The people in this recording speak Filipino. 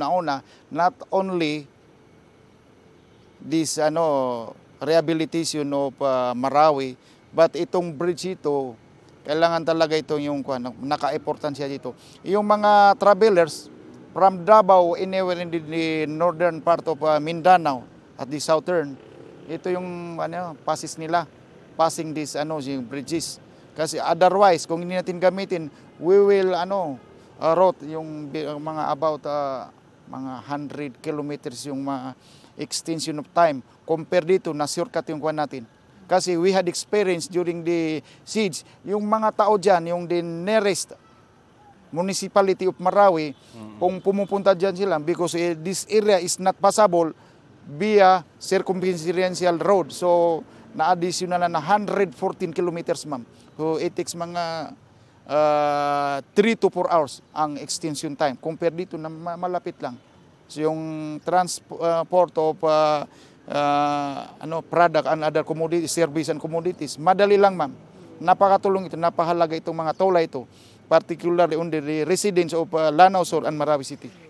kauna-una, not only this ano rehabilitation of uh, Marawi, but itong bridge ito, kailangan talaga ito yung naka-importansya dito. Yung mga travelers from Davao, anywhere in the northern part of uh, Mindanao, at the southern, ito yung ano, passes nila, passing this ano, yung bridges. Kasi otherwise, kung hindi natin gamitin, we will ano, uh, rot yung mga about uh, mga 100 kilometers yung mga extension of time compare dito na shortcut yung kuha natin. Kasi we had experience during the siege, yung mga tao dyan, yung the nearest municipality of Marawi, mm-hmm. kung pumupunta dyan sila, because uh, this area is not passable via circumferential road. So, na-additional na 114 kilometers, ma'am. So, it takes mga uh, ah, 3 to 4 hours ang extension time compared dito na malapit lang. So yung transport ah, of uh, uh, ano product and other commodities, service and commodities, madali lang ma'am. Napakatulong ito, napahalaga itong mga tola ito, particularly on the residence of uh, Lanao Sur and Marawi City.